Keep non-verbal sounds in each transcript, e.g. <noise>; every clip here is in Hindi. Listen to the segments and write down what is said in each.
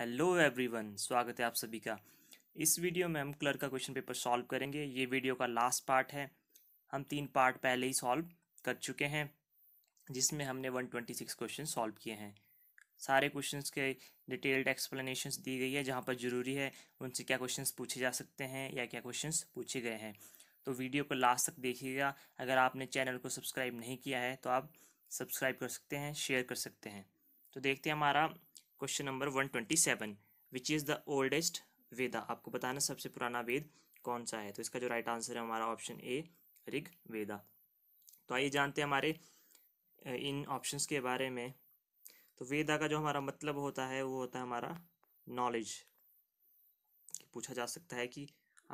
हेलो एवरीवन स्वागत है आप सभी का इस वीडियो में हम क्लर्क का क्वेश्चन पेपर सॉल्व करेंगे ये वीडियो का लास्ट पार्ट है हम तीन पार्ट पहले ही सॉल्व कर चुके हैं जिसमें हमने 126 क्वेश्चन सॉल्व किए हैं सारे क्वेश्चंस के डिटेल्ड एक्सप्लेनेशंस दी गई है जहाँ पर ज़रूरी है उनसे क्या क्वेश्चन पूछे जा सकते हैं या क्या क्वेश्चन पूछे गए हैं तो वीडियो को लास्ट तक देखिएगा अगर आपने चैनल को सब्सक्राइब नहीं किया है तो आप सब्सक्राइब कर सकते हैं शेयर कर सकते हैं तो देखते हैं हमारा question number one twenty seven which is the oldest Veda आपको बताना सबसे पुराना वेद कौन सा है तो इसका जो राइट आंसर है हमारा ऑप्शन ए ऋग वेदा तो आइए जानते हैं हमारे इन ऑप्शंस के बारे में तो वेदा का जो हमारा मतलब होता है वो होता है हमारा नॉलेज पूछा जा सकता है कि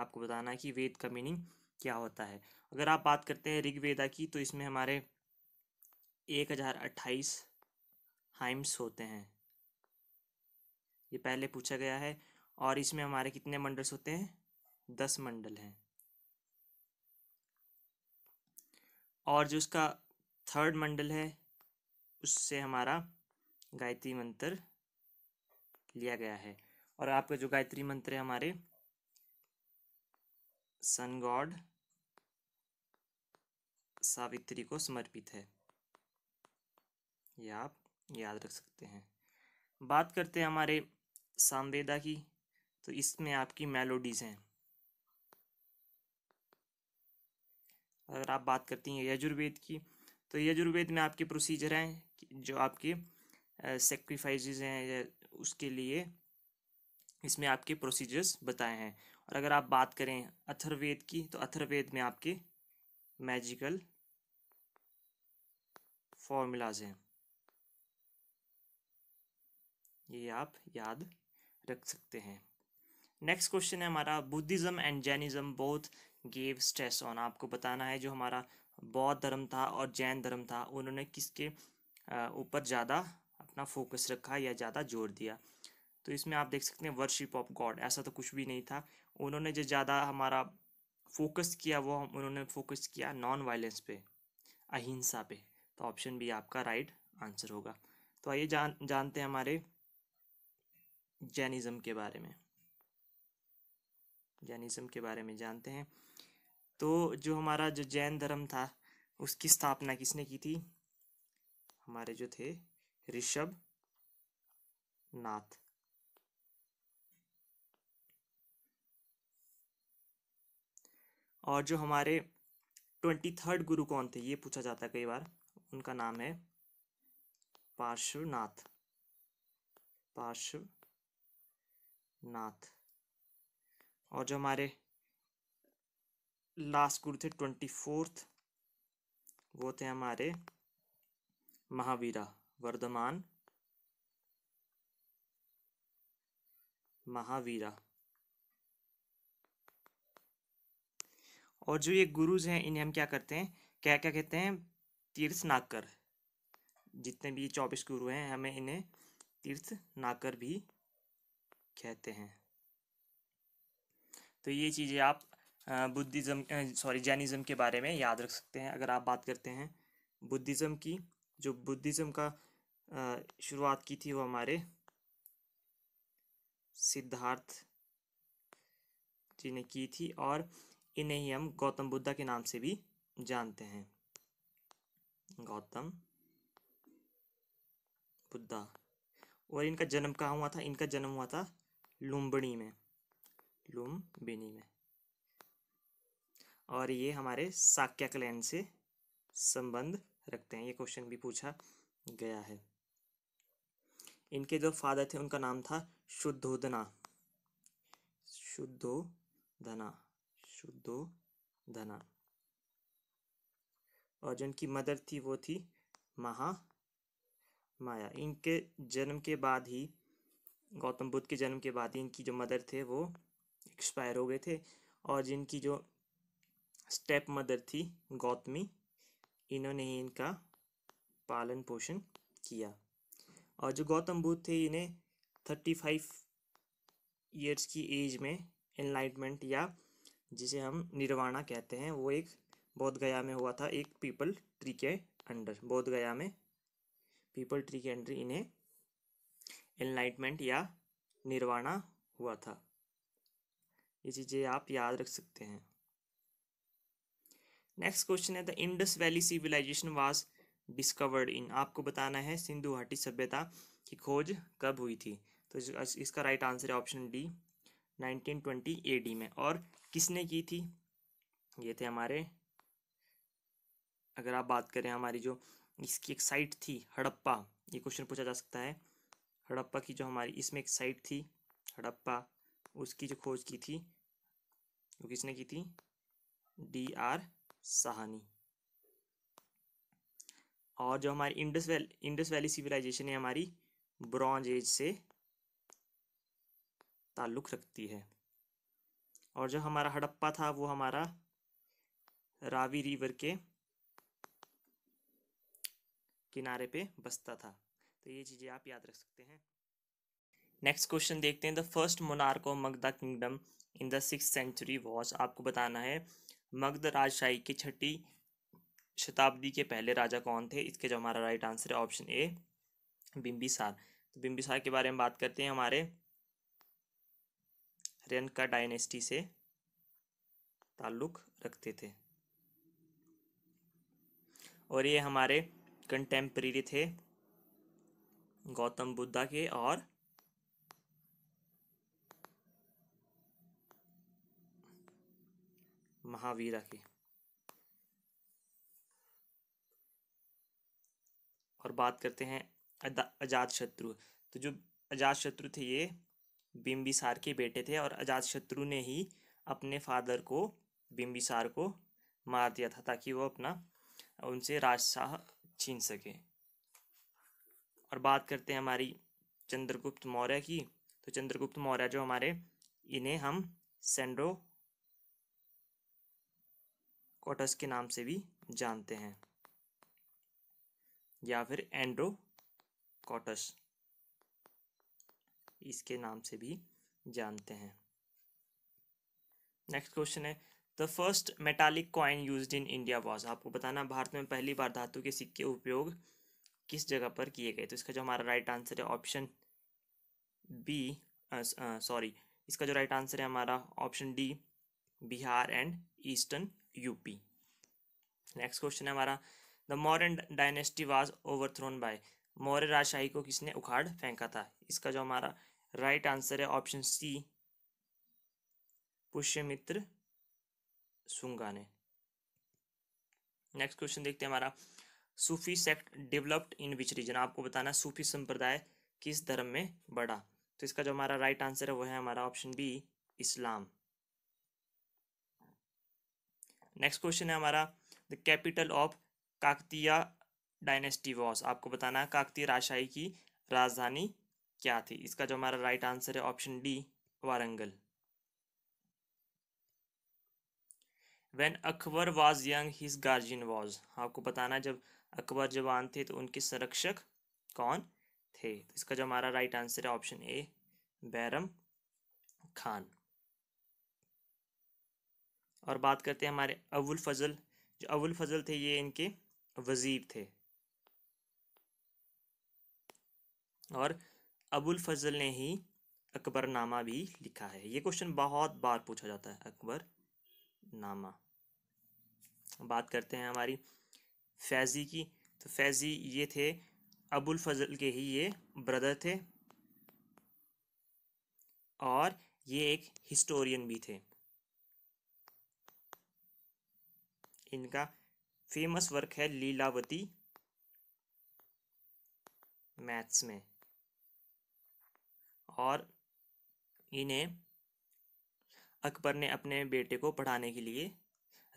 आपको बताना है कि वेद का मीनिंग क्या होता है अगर आप बात करते हैं ऋग्वेदा की तो इसमें हमारे एक हज़ार अट्ठाईस हाइम्स होते हैं ये पहले पूछा गया है और इसमें हमारे कितने मंडल्स होते हैं दस मंडल हैं और जो उसका थर्ड मंडल है उससे हमारा गायत्री मंत्र लिया गया है और आपका जो गायत्री मंत्र है हमारे सन गॉड सावित्री को समर्पित है ये आप याद रख सकते हैं बात करते हैं हमारे सामवेदा की तो इसमें आपकी मेलोडीज़ हैं अगर आप बात करती हैं यजुर्वेद की तो यजुर्वेद में आपके प्रोसीजर हैं जो आपके सेक्रीफाइज हैं उसके लिए इसमें आपके प्रोसीजर्स बताए हैं और अगर आप बात करें अथर्वेद की तो अथर्वेद में आपके मैजिकल फॉर्मूलाज हैं ये आप याद रख सकते हैं नेक्स्ट क्वेश्चन है हमारा Buddhism and Jainism both gave stress on आपको बताना है जो हमारा बौद्ध धर्म था और जैन धर्म था उन्होंने किसके ऊपर ज़्यादा अपना फोकस रखा या ज़्यादा जोर दिया तो इसमें आप देख सकते हैं वर्शिप ऑफ गॉड ऐसा तो कुछ भी नहीं था उन्होंने जो ज़्यादा हमारा फोकस किया वो हम उन्होंने फोकस किया नॉन वायलेंस पे अहिंसा पे तो ऑप्शन बी आपका राइट आंसर होगा तो आइए जान जानते हैं हमारे जैनिज़्म के बारे में जैनिज़्म के बारे में जानते हैं तो जो हमारा जो जैन धर्म था उसकी स्थापना किसने की थी हमारे जो थे ऋषभ नाथ और जो हमारे ट्वेंटी थर्ड गुरु कौन थे ये पूछा जाता है कई बार उनका नाम है पार्श्वनाथ पार्श्व नाथ और जो हमारे लास्ट गुरु थे ट्वेंटी फोर्थ वो थे हमारे महावीरा वर्धमान महावीरा और जो ये गुरुज हैं इन्हें हम क्या करते हैं क्या क्या कहते हैं तीर्थ नाकर जितने भी चौबीस गुरु हैं हमें इन्हें तीर्थ नाकर भी कहते हैं तो ये चीज़ें आप बुद्धिज़्म सॉरी जैनिज़्म के बारे में याद रख सकते हैं अगर आप बात करते हैं बुद्धिज़्म की जो बुद्धिज़्म का शुरुआत की थी वो हमारे सिद्धार्थ जी ने की थी और इन्हें ही हम गौतम बुद्धा के नाम से भी जानते हैं गौतम बुद्धा और इनका जन्म कहाँ हुआ था इनका जन्म हुआ था लुम्बनी में लुम्बिनी में और ये हमारे साक्या क्लैन से संबंध रखते हैं ये क्वेश्चन भी पूछा गया है इनके जो फादर थे उनका नाम था शुद्धोधना शुद्धो धना और जो इनकी मदर थी वो थी महा माया इनके जन्म के बाद ही गौतम बुद्ध के जन्म के बाद इनकी जो मदर थे वो एक्सपायर हो गए थे और जिनकी जो स्टेप मदर थी गौतमी इन्होंने ही इनका पालन पोषण किया और जो गौतम बुद्ध थे इन्हें थर्टी फाइव ईयर्स की एज में इनलाइटमेंट या जिसे हम निर्वाणा कहते हैं वो एक बौद्ध गया में हुआ था एक पीपल ट्री के अंडर बौद्ध गया में पीपल ट्री के अंडर इन्हें इनलाइटमेंट या निर्वाणा हुआ था ये चीज़ें आप याद रख सकते हैं नेक्स्ट क्वेश्चन है the Indus valley civilization was discovered in आपको बताना है सिंधु घाटी सभ्यता की खोज कब हुई थी तो इसका राइट आंसर है ऑप्शन डी 1920 एडी में और किसने की थी ये थे हमारे अगर आप बात करें हमारी जो इसकी एक साइट थी हड़प्पा ये क्वेश्चन पूछा जा सकता है हड़प्पा की जो हमारी इसमें एक साइट थी हड़प्पा उसकी जो खोज की थी वो किसने की थी डी आर साहनी और जो हमारी Indus valley Indus valley civilization है हमारी ब्रॉन्ज एज से ताल्लुक़ रखती है और जो हमारा हड़प्पा था वो हमारा रावी रिवर के किनारे पे बसता था तो ये चीज़ें आप याद रख सकते हैं नेक्स्ट क्वेश्चन देखते हैं the first monarch of Magadha kingdom in the six century was आपको बताना है मगध राजशाही के छठी शताब्दी के पहले राजा कौन थे इसके जो हमारा राइट आंसर है ऑप्शन ए बिम्बिसार तो बिम्बिसार के बारे में बात करते हैं हमारे रेनका डायनेस्टी से ताल्लुक रखते थे और ये हमारे कंटेम्प्रेरी थे गौतम बुद्धा के और महावीरा के और बात करते हैं अजात शत्रु तो जो अजात शत्रु थे ये बिम्बिसार के बेटे थे और अजात शत्रु ने ही अपने फादर को बिम्बिसार को मार दिया था ताकि वो अपना उनसे राजशाह छीन सके और बात करते हैं हमारी चंद्रगुप्त मौर्य की तो चंद्रगुप्त मौर्य जो हमारे इन्हें हम सेंड्रो कोटस के नाम से भी जानते हैं या फिर एंड्रो कॉटस इसके नाम से भी जानते हैं नेक्स्ट क्वेश्चन है the first metallic coin use in India was आपको बताना भारत में पहली बार धातु के सिक्के उपयोग किस जगह पर किए गए तो इसका जो हमारा राइट आंसर है ऑप्शन बी सॉरी इसका जो राइट आंसर है हमारा option D Bihar and eastern UP next question है हमारा the Mauryan dynasty was overthrown by Maurya राजशाही को किसने उखाड़ फेंका था इसका जो हमारा राइट आंसर है ऑप्शन सी पुष्यमित्र सुंगा ने नेक्स्ट क्वेश्चन देखते हैं हमारा Sufi sect developed in which region आपको बताना सूफी संप्रदाय किस धर्म में बढ़ा तो इसका जो हमारा राइट आंसर है वो है हमारा option B Islam next question है हमारा the capital of Kakatiya dynasty was आपको बताना है काकतीय राजशाही की राजधानी क्या थी इसका जो हमारा राइट आंसर है option D Warangal when Akbar was young his guardian was आपको बताना जब अकबर जवान थे तो उनके संरक्षक कौन थे तो इसका जो हमारा राइट आंसर है ऑप्शन ए बैरम खान और बात करते हैं हमारे अबुल फजल जो अबुल फजल थे ये इनके वज़ीर थे और अबुल फजल ने ही अकबर नामा भी लिखा है ये क्वेश्चन बहुत बार पूछा जाता है अकबर नामा बात करते हैं हमारी फैज़ी की तो फैज़ी ये थे अबुल फजल के ही ये ब्रदर थे और ये एक हिस्टोरियन भी थे इनका फेमस वर्क है लीलावती मैथ्स में और इन्हें अकबर ने अपने बेटे को पढ़ाने के लिए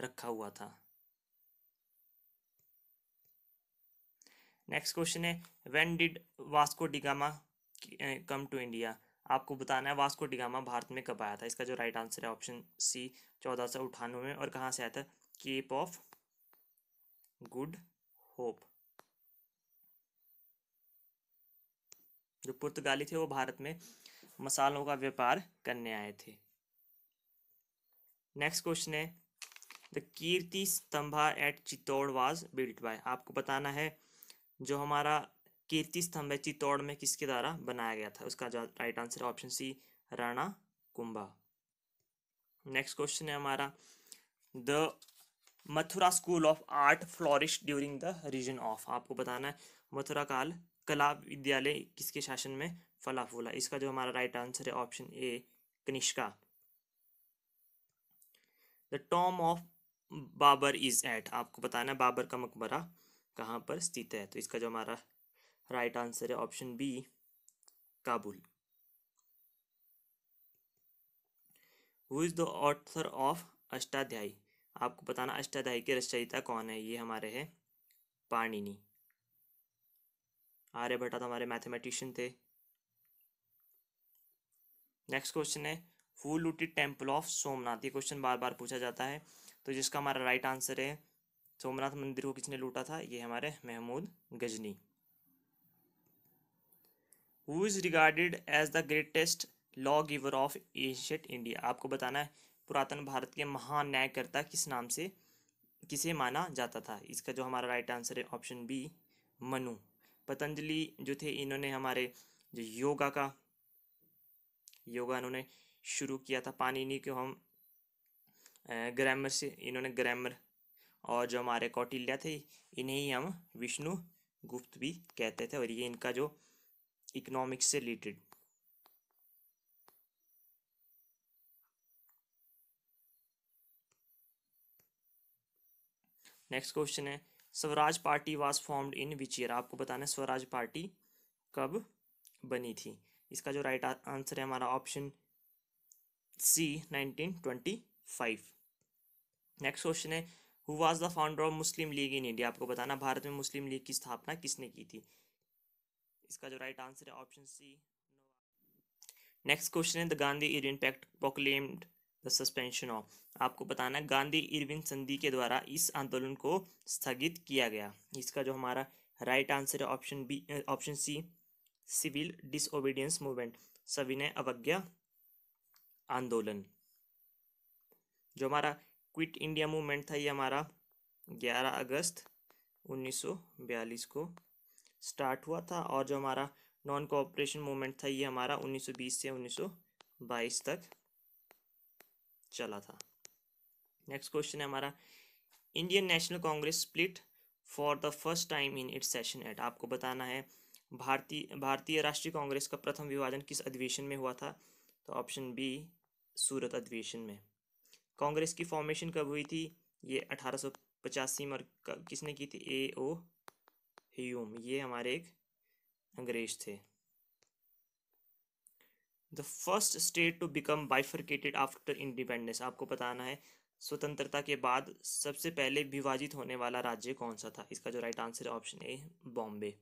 रखा हुआ था नेक्स्ट क्वेश्चन है when did Vasco da Gama come to India आपको बताना है वास्को डिगामा भारत में कब आया था इसका जो राइट आंसर है ऑप्शन सी चौदह सौ अठानवे में और कहाँ से आया था केप ऑफ गुड होप जो पुर्तगाली थे वो भारत में मसालों का व्यापार करने आए थे नेक्स्ट क्वेश्चन है the Kirti Stambha at Chittor was built by आपको बताना है जो हमारा कीर्ति स्तंभ है चित्तौड़ में किसके द्वारा बनाया गया था उसका राइट आंसर है option C Rana Kumbha next question है हमारा the Mathura school of art flourish during the region of आपको बताना है मथुरा काल कला विद्यालय किसके शासन में फला फूला इसका जो हमारा राइट आंसर है option A Kanishka the tomb of Babur is at आपको बताना है बाबर का मकबरा कहाँ पर स्थित है तो इसका जो हमारा राइट आंसर है option B Kabul who is the author of Ashtadhyayi आपको बताना अष्टाध्यायी के रचयिता कौन है ये हमारे हैं पाणिनी आर्यभट्टा तो हमारे मैथमेटिशियन थे नेक्स्ट क्वेश्चन है who looted temple of Somnath ये क्वेश्चन बार बार पूछा जाता है तो जिसका हमारा राइट आंसर है सोमनाथ मंदिर को किसने लूटा था ये हमारे Mahmud Ghazni who is regarded as the greatest law giver of ancient India आपको बताना है पुरातन भारत के महान न्यायकर्ता किस नाम से किसे माना जाता था इसका जो हमारा राइट आंसर है ऑप्शन बी मनु पतंजलि जो थे इन्होंने हमारे जो योगा का योगा इन्होंने शुरू किया था पानीनी को हम ग्रामर से इन्होंने ग्रामर और जो हमारे कौटिल्या थे इन्हें ही हम विष्णु गुप्त भी कहते थे और ये इनका जो इकोनॉमिक्स से रिलेटेड नेक्स्ट क्वेश्चन है Swaraj party was formed in which year आपको बताना है स्वराज पार्टी कब बनी थी इसका जो राइट आंसर है हमारा ऑप्शन सी 1925 नेक्स्ट क्वेश्चन है who was the founder of Muslim league in India आपको बताना भारत में मुस्लिम लीग की स्थापना किसने की थी इसका जो राइट आंसर है ऑप्शन सी नेक्स्ट क्वेश्चन है the Gandhi Irwin pact proclaimed the suspension of आपको बताना है गांधी इरविन संधि के द्वारा इस आंदोलन को स्थगित किया गया इसका जो हमारा राइट आंसर है option B option C civil disobedience movement सविनय अवज्ञा आंदोलन जो हमारा क्विट इंडिया मूवमेंट था ये हमारा 11 अगस्त 1942 को स्टार्ट हुआ था और जो हमारा नॉन कोऑपरेशन मूवमेंट था ये हमारा 1920 से 1922 तक चला था नेक्स्ट क्वेश्चन है हमारा Indian national Congress split for the first time in its session at आपको बताना है भारतीय भारतीय राष्ट्रीय कांग्रेस का प्रथम विभाजन किस अधिवेशन में हुआ था तो ऑप्शन बी सूरत अधिवेशन में कांग्रेस की फॉर्मेशन कब हुई थी ये अठारह सौ पचासी में किसने की थी ए ओ ह्यूम ये हमारे एक अंग्रेज थे the first state to become bifurcated after independence आपको बताना है स्वतंत्रता के बाद सबसे पहले विभाजित होने वाला राज्य कौन सा था इसका जो राइट आंसर है ऑप्शन ए बॉम्बे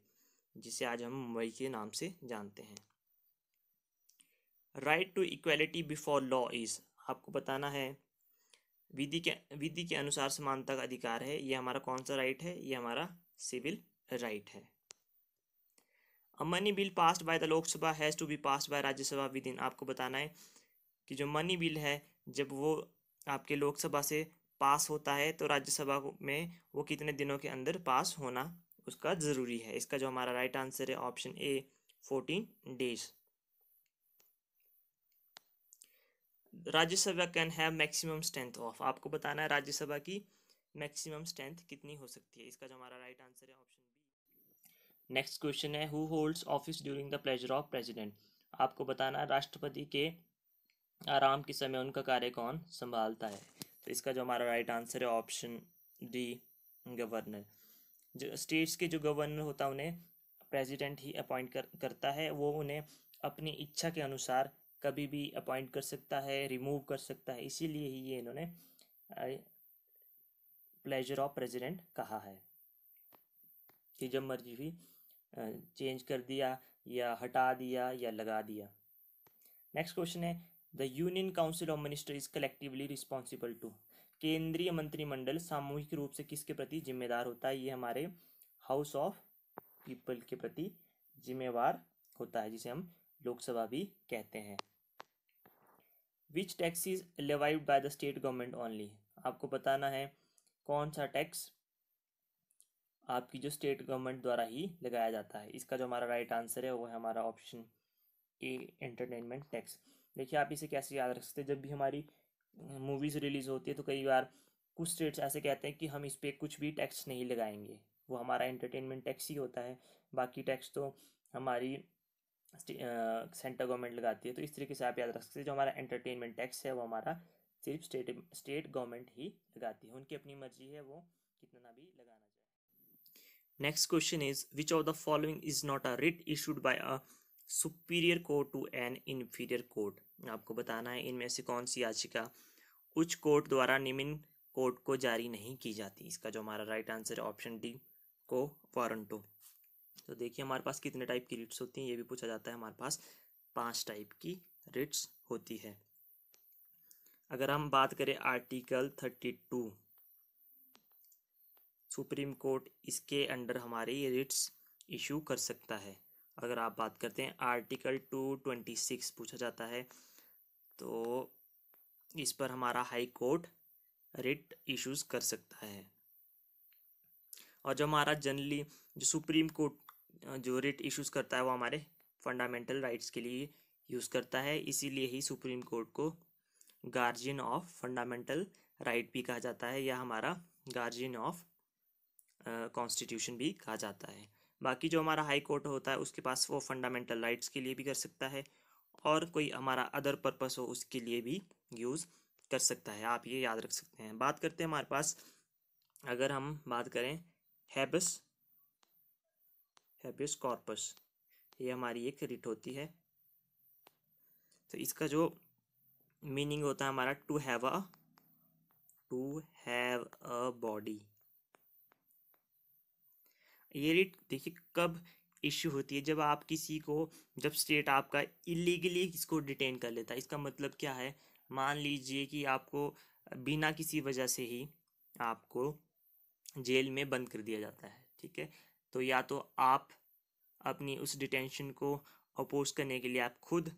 जिसे आज हम मुंबई के नाम से जानते हैं right to equality before law is आपको बताना है विधि के विधि के अनुसार समानता का अधिकार है ये हमारा कौन सा राइट है ये हमारा सिविल राइट है अब money bill pass by the Lok Sabha has to be pass by Rajya Sabha within आपको बताना है कि जो मनी बिल है जब वो आपके लोकसभा से पास होता है तो राज्यसभा में वो कितने दिनों के अंदर पास होना उसका ज़रूरी है इसका जो हमारा राइट आंसर है option A fourteen days Rajya Sabha can have maximum strength of आपको बताना है राज्यसभा की मैक्सिमम स्ट्रेंथ कितनी हो सकती है इसका जो हमारा राइट आंसर है ऑप्शन बी नेक्स्ट क्वेश्चन है who holds office during the pleasure of president आपको बताना राष्ट्रपति के आराम के समय उनका कार्य कौन संभालता है तो इसका जो हमारा राइट आंसर है ऑप्शन डी गवर्नर जो स्टेट्स के जो गवर्नर होता है उन्हें प्रेसिडेंट ही अपॉइंट कर करता है वो उन्हें अपनी इच्छा के अनुसार कभी भी अपॉइंट कर सकता है रिमूव कर सकता है इसीलिए ही ये इन्होंने प्लेजर ऑफ प्रेसिडेंट कहा है कि जब मर्जी भी चेंज कर दिया या हटा दिया या लगा दिया नेक्स्ट क्वेश्चन है the union council of minister is collectively responsible to केंद्रीय मंत्रिमंडल सामूहिक रूप से किसके प्रति जिम्मेदार होता है ये हमारे हाउस ऑफ पीपल के प्रति जिम्मेवार होता है जिसे हम लोकसभा भी कहते हैं which tax is levied by the state government only आपको बताना है कौन सा टैक्स आपकी जो स्टेट गवर्नमेंट द्वारा ही लगाया जाता है इसका जो हमारा राइट आंसर है वो है हमारा ऑप्शन ए एंटरटेनमेंट टैक्स देखिए आप इसे कैसे याद रख सकते हैं जब भी हमारी मूवीज़ रिलीज़ होती है तो कई बार कुछ स्टेट्स ऐसे कहते हैं कि हम इस पर कुछ भी टैक्स नहीं लगाएंगे वो हमारा एंटरटेनमेंट टैक्स ही होता है बाकी टैक्स तो हमारी सेंट्रल गवर्नमेंट लगाती है तो इस तरीके से आप याद रख सकते हैं जो हमारा एंटरटेनमेंट टैक्स है वो हमारा सिर्फ स्टेट स्टेट गवर्नमेंट ही लगाती है उनकी अपनी मर्जी है वो कितना भी लगाना चाहिए next question is which of the following is not a writ issued by a superior court to an inferior court आपको बताना है इनमें से कौन सी याचिका उच्च कोर्ट द्वारा निम्न कोर्ट को जारी नहीं की जाती इसका जो हमारा राइट आंसर है ऑप्शन डी को वारंटो तो देखिए हमारे पास कितने टाइप की रिट्स होती हैं ये भी पूछा जाता है हमारे पास पांच टाइप की रिट्स होती है अगर हम बात करें article thirty two Supreme Court इसके अंडर हमारे ये रिट्स इशू कर सकता है अगर आप बात करते हैं आर्टिकल टू ट्वेंटी सिक्स पूछा जाता है तो इस पर हमारा हाई कोर्ट रिट इश्यूज़ कर सकता है और जो हमारा जनरली जो सुप्रीम कोर्ट जो रिट इशूज़ करता है वो हमारे फंडामेंटल राइट्स के लिए यूज़ करता है इसीलिए ही सुप्रीम कोर्ट को गार्जियन ऑफ फंडामेंटल राइट भी कहा जाता है या हमारा गार्जियन ऑफ कॉन्स्टिट्यूशन भी कहा जाता है बाकी जो हमारा हाई कोर्ट होता है उसके पास वो फंडामेंटल राइट्स के लिए भी कर सकता है और कोई हमारा अदर पर्पस हो उसके लिए भी यूज़ कर सकता है आप ये याद रख सकते हैं बात करते हैं हमारे पास अगर हम बात करें हैबस हैबियस कॉर्पस ये हमारी एक रिट होती है तो इसका जो मीनिंग होता है हमारा to have a to have a body ये रिट देखिए कब इश्यू होती है जब आप किसी को जब स्टेट आपका इलीगली इसको डिटेन कर लेता है इसका मतलब क्या है मान लीजिए कि आपको बिना किसी वजह से ही आपको जेल में बंद कर दिया जाता है ठीक है तो या तो आप अपनी उस डिटेंशन को अपोज करने के लिए आप खुद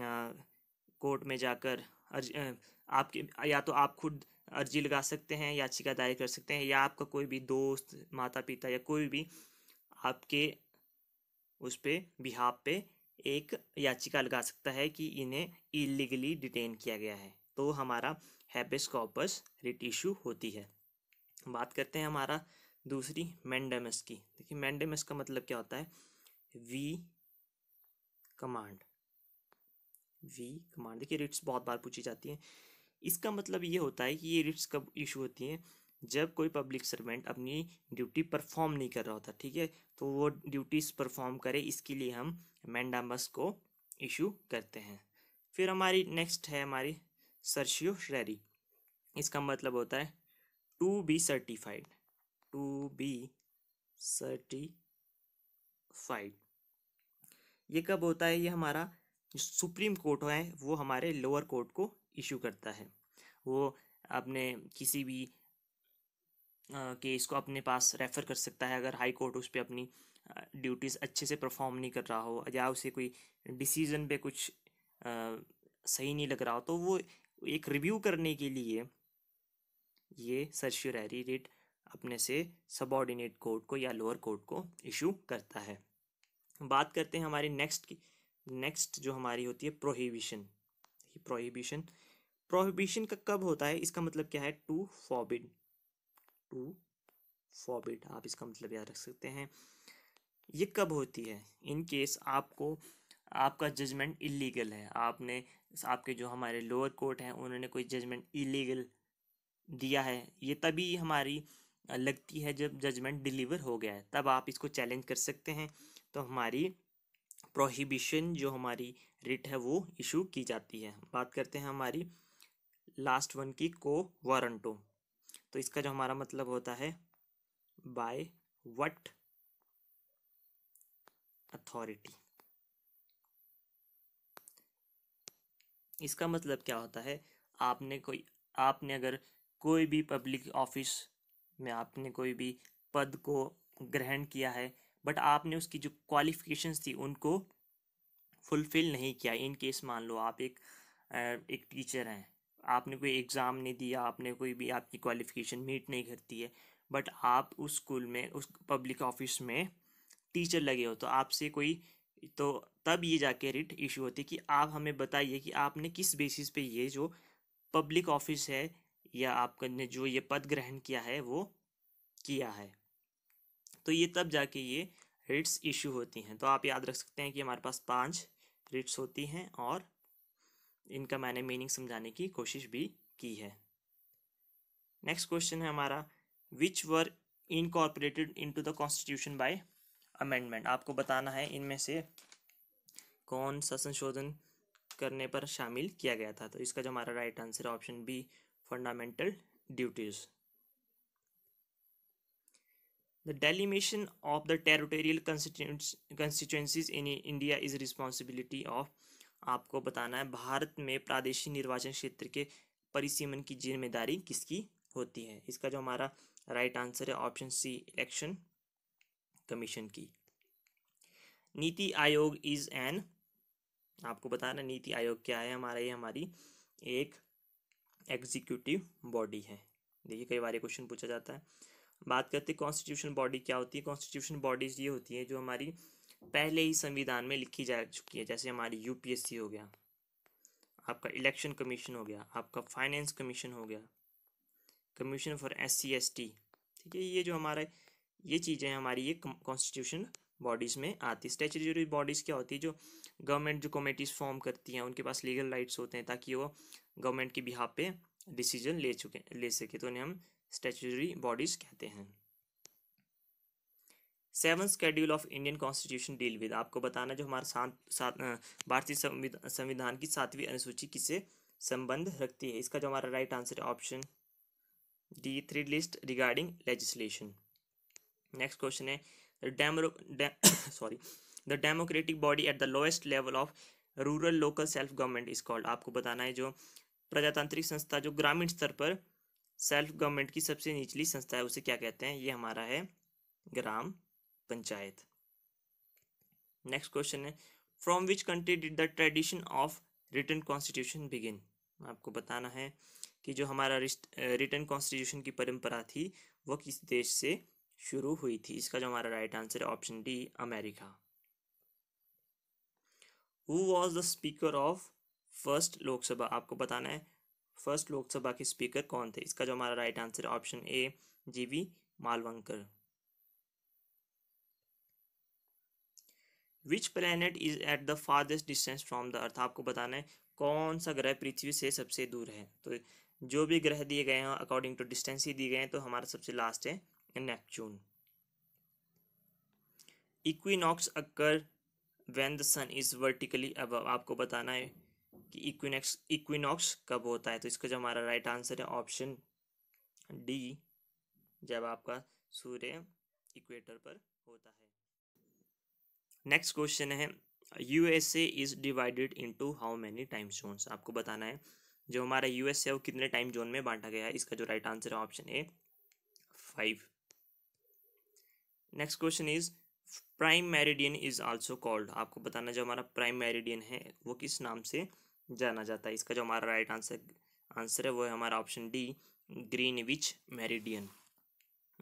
कोर्ट में जाकर अर्ज आपके या तो आप खुद अर्जी लगा सकते हैं याचिका दायर कर सकते हैं या आपका कोई भी दोस्त माता पिता या कोई भी आपके उस पर बिहाब पे एक याचिका लगा सकता है कि इन्हें इलीगली डिटेन किया गया है तो हमारा हैबिस रिट इशू होती है बात करते हैं हमारा दूसरी मैंडेमस की देखिए मैंडेमस का मतलब क्या होता है वी कमांड वी कमांड देखिए रिट्स बहुत बार पूछी जाती हैं इसका मतलब ये होता है कि ये रिट्स कब इशू होती हैं जब कोई पब्लिक सर्वेंट अपनी ड्यूटी परफॉर्म नहीं कर रहा होता ठीक है तो वो ड्यूटीज परफॉर्म करे इसके लिए हम मैंडामस को इशू करते हैं फिर हमारी नेक्स्ट है हमारी सरशियो शरेरी इसका मतलब होता है to be certified to be certified ये कब होता है ये हमारा सुप्रीम कोर्ट है वो हमारे लोअर कोर्ट को इशू करता है वो अपने किसी भी केस को अपने पास रेफ़र कर सकता है अगर हाई कोर्ट उस पर अपनी ड्यूटीज़ अच्छे से परफॉर्म नहीं कर रहा हो या उसे कोई डिसीज़न पे कुछ आ, सही नहीं लग रहा हो तो वो एक रिव्यू करने के लिए ये सर्श्योरेरी रिट अपने से सबॉर्डिनेट कोर्ट को या लोअर कोर्ट को इशू करता है बात करते हैं हमारी नेक्स्ट की नेक्स्ट जो हमारी होती है प्रोहिबिशन प्रोहिबिशन प्रोहिबिशन का कब होता है इसका मतलब क्या है टू फॉबिड टू फॉबिड आप इसका मतलब याद रख सकते हैं ये कब होती है इन केस आपको आपका जजमेंट इलीगल है आपने आपके जो हमारे लोअर कोर्ट हैं उन्होंने कोई जजमेंट इलीगल दिया है ये तभी हमारी लगती है जब जजमेंट डिलीवर हो गया है तब आप इसको चैलेंज कर सकते हैं तो हमारी प्रोहिबिशन जो हमारी रिट है वो इशू की जाती है बात करते हैं हमारी लास्ट वन की को वारंटो तो इसका जो हमारा मतलब होता है बाय वट अथॉरिटी इसका मतलब क्या होता है आपने कोई आपने अगर कोई भी पब्लिक ऑफिस में आपने कोई भी पद को ग्रहण किया है बट आपने उसकी जो क्वालिफिकेशंस थी उनको फुलफिल नहीं किया इन केस मान लो आप एक एक टीचर हैं आपने कोई एग्ज़ाम नहीं दिया आपने कोई भी आपकी क्वालिफिकेशन मीट नहीं करती है बट आप उस स्कूल में उस पब्लिक ऑफिस में टीचर लगे हो तो आपसे कोई तो तब ये जाके रिट इशू होती है कि आप हमें बताइए कि आपने किस बेसिस पे ये जो पब्लिक ऑफिस है या आपने जो ये पद ग्रहण किया है वो किया है तो ये तब जाके ये रिट्स इशू होती हैं तो आप याद रख सकते हैं कि हमारे पास पांच रिट्स होती हैं और इनका मैंने मीनिंग समझाने की कोशिश भी की है नेक्स्ट क्वेश्चन है हमारा which were incorporated into the constitution by amendment आपको बताना है इनमें से कौन सा संशोधन करने पर शामिल किया गया था तो इसका जो हमारा right answer option B fundamental duties. The delimitation of the territorial constituencies in India is responsibility of आपको बताना है भारत में प्रादेशिक निर्वाचन क्षेत्र के परिसीमन की जिम्मेदारी किसकी होती है इसका जो हमारा राइट आंसर है ऑप्शन सी इलेक्शन कमीशन की नीति आयोग इज एन आपको बताना नीति आयोग क्या है हमारा ये हमारी एक एग्जीक्यूटिव बॉडी है देखिए कई बार क्वेश्चन पूछा जाता है बात करते हैं कॉन्स्टिट्यूशन बॉडी क्या होती है कॉन्स्टिट्यूशन बॉडीज ये होती है जो हमारी पहले ही संविधान में लिखी जा चुकी है जैसे हमारी यूपीएससी हो गया आपका इलेक्शन कमीशन हो गया आपका फाइनेंस कमीशन हो गया commission for S C S T ठीक है ये जो हमारा ये चीज़ें हमारी ये कॉन्स्टिट्यूशन बॉडीज़ में आती है स्टेचुटरी बॉडीज़ क्या होती है जो गवर्नमेंट जो कमेटीज़ फॉर्म करती हैं उनके पास लीगल राइट्स होते हैं ताकि वो गवर्नमेंट के बिहा पे डिसीजन ले चुके ले सके तो उन्हें हम स्टेचुरी बॉडीज़ कहते हैं seven schedule of Indian constitution deal with आपको बताना जो हमारा सात सात भारतीय संविधान की सातवीं अनुसूची किससे संबंध रखती है इसका जो हमारा राइट आंसर है option D three list regarding legislation next question है डेमरो sorry <coughs> the democratic body at the lowest level of rural local self government is called आपको बताना है जो प्रजातांत्रिक संस्था जो ग्रामीण स्तर पर सेल्फ गवर्नमेंट की सबसे निचली संस्था है उसे क्या कहते हैं ये हमारा है ग्राम पंचायत नेक्स्ट क्वेश्चन है from which country did the tradition of written constitution begin आपको बताना है कि जो हमारा रिटर्न कॉन्स्टिट्यूशन की परंपरा थी वह किस देश से शुरू हुई थी इसका जो हमारा राइट आंसर है option D America who was the speaker of first Lok Sabha आपको बताना है फर्स्ट लोकसभा के स्पीकर कौन थे इसका जो हमारा right answer option A G V Malvankar which planet is at the farthest distance from the earth आपको बताना है कौन सा ग्रह पृथ्वी से सबसे दूर है तो जो भी ग्रह दिए गए हैं अकॉर्डिंग टू डिस्टेंस ही दिए गए हैं तो हमारा सबसे लास्ट है Neptune equinox occur when the sun is vertically अब आपको बताना है कि इक्विनेक्स इक्विनॉक्स कब होता है तो इसका जो हमारा राइट आंसर है ऑप्शन डी जब आपका सूर्य इक्वेटर पर होता है नेक्स्ट क्वेश्चन है USA is divided into how many time zones आपको बताना है जो हमारा यूएसए है वो कितने टाइम जोन में बांटा गया है इसका जो राइट आंसर है option A five next question is prime meridian is also called आपको बताना जो हमारा प्राइम मेरिडियन है वो किस नाम से जाना जाता है इसका जो हमारा राइट आंसर आंसर है वो है हमारा option D Greenwich meridian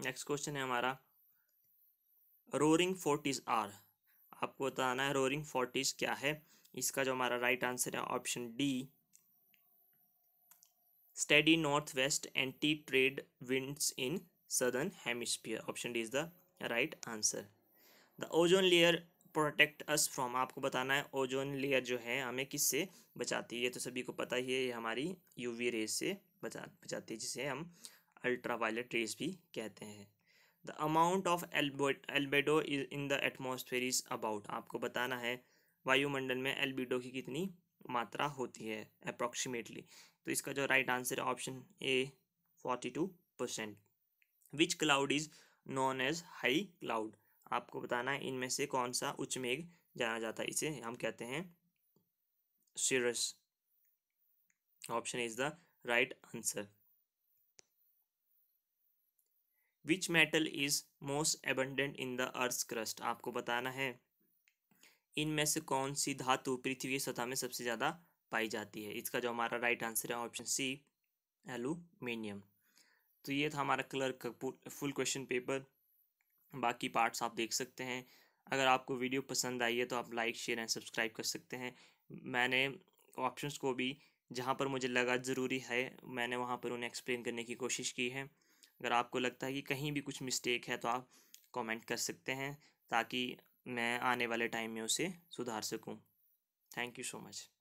next question है हमारा रोरिंग फोर्टिस आर आपको बताना है रोरिंग फोर्टिस क्या है इसका जो हमारा राइट आंसर है option D steady north west anti trade winds in southern hemisphere option D is the right answer the ozone layer protect us from आपको बताना है ओजोन लेयर जो है हमें किससे बचाती है ये तो सभी को पता ही है ये हमारी यूवी रेज से बचा बचाती है जिसे हम अल्ट्रा वायलेट रेज भी कहते हैं the amount of albedo is in the atmosphere is about आपको बताना है वायुमंडल में एल्बिडो की कितनी मात्रा होती है अप्रॉक्सीमेटली तो इसका जो राइट आंसर है option A forty two percent which cloud is known as high cloud आपको बताना है इनमें से कौन सा उच्च मेघ जाना जाता है इसे हम कहते हैं cirrus option is the right answer which metal is most abundant in the earth crust आपको बताना है इनमें से कौन सी धातु पृथ्वी की सतह में सबसे ज़्यादा पाई जाती है इसका जो हमारा राइट आंसर है ऑप्शन सी एलुमिनियम तो ये था हमारा क्लर्क का फुल क्वेश्चन पेपर बाकी पार्ट्स आप देख सकते हैं अगर आपको वीडियो पसंद आई है तो आप लाइक शेयर एंड सब्सक्राइब कर सकते हैं मैंने ऑप्शंस को भी जहाँ पर मुझे लगा ज़रूरी है मैंने वहाँ पर उन्हें एक्सप्लेन करने की कोशिश की है अगर आपको लगता है कि कहीं भी कुछ मिस्टेक है तो आप कमेंट कर सकते हैं ताकि मैं आने वाले टाइम में उसे सुधार सकूँ थैंक यू सो मच